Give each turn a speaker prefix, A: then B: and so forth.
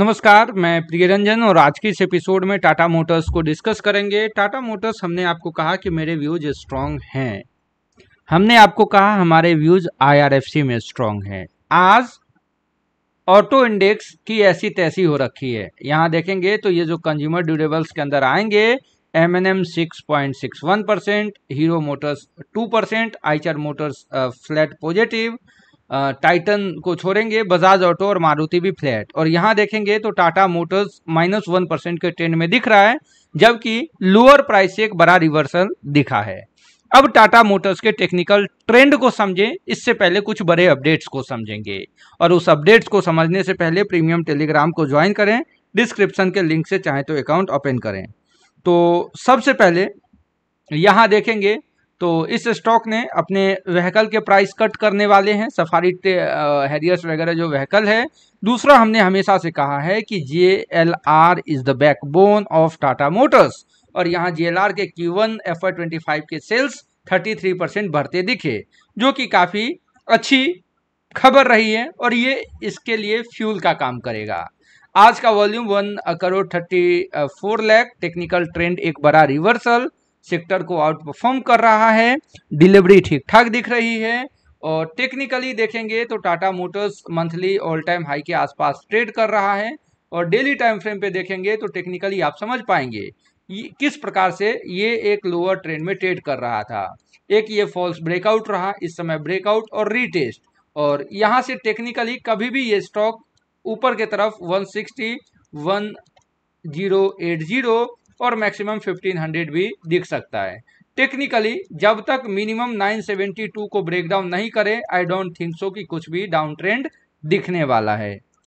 A: नमस्कार मैं प्रियरंजन और आज के इस एपिसोड में टाटा मोटर्स को डिस्कस करेंगे टाटा मोटर्स हमने आपको कहा कि मेरे व्यूज स्ट्रांग हैं हमने आपको कहा हमारे व्यूज आईआरएफसी में स्ट्रांग हैं आज ऑटो इंडेक्स की ऐसी तैसी हो रखी है यहाँ देखेंगे तो ये जो कंज्यूमर ड्यूरेबल्स के अंदर आएंगे M N M six point six one percent hero motors two percent motors flat positive titan को छोड़ेंगे बजाज ऑटो और मारुति भी फ्लैट और यहाँ देखेंगे तो Tata Motors minus one percent के ट्रेंड में दिख रहा है जबकि लोअर प्राइस से एक बड़ा रिवर्सल दिखा है अब टाटा मोटर्स के टेक्निकल ट्रेंड को समझें इससे पहले कुछ बड़े अपडेट्स को समझेंगे और उस अपडेट्स को समझने से पहले प्रीमियम टेलीग्राम को ज्वाइन करें डिस्क्रिप्शन के लिंक से चाहे तो अकाउंट ओपन करें तो सबसे पहले यहाँ देखेंगे तो इस स्टॉक ने अपने व्हीकल के प्राइस कट करने वाले हैं सफारी हैरियर्स वगैरह जो व्हीकल है दूसरा हमने हमेशा से कहा है कि J L R is the backbone of Tata Motors और यहाँ जे एल आर के Q one F Y twenty five के सेल्स थर्टी थ्री परसेंट बढ़ते दिखे जो कि काफ़ी अच्छी खबर रही है और ये इसके लिए फ्यूल का काम करेगा आज का volume one crore thirty four lakh technical trend एक बड़ा रिवर्सल सेक्टर को आउट परफॉर्म कर रहा है डिलीवरी ठीक ठाक दिख रही है और टेक्निकली देखेंगे तो Tata Motors monthly all time high के आसपास ट्रेड कर रहा है और डेली टाइम फ्रेम पे देखेंगे तो टेक्निकली आप समझ पाएंगे किस प्रकार से ये एक लोअर ट्रेंड में ट्रेड कर रहा था एक ये फॉल्स ब्रेकआउट रहा इस समय ब्रेकआउट और रीटेस्ट और यहाँ से टेक्निकली कभी भी ये स्टॉक ऊपर के तरफ 160, 1080 और मैक्सिमम 1500 भी दिख सकता है टेक्निकली जब तक मिनिमम 972 को ब्रेकडाउन नहीं करे आई डोंट थिंक सो कि कुछ भी डाउन ट्रेंड दिखने वाला है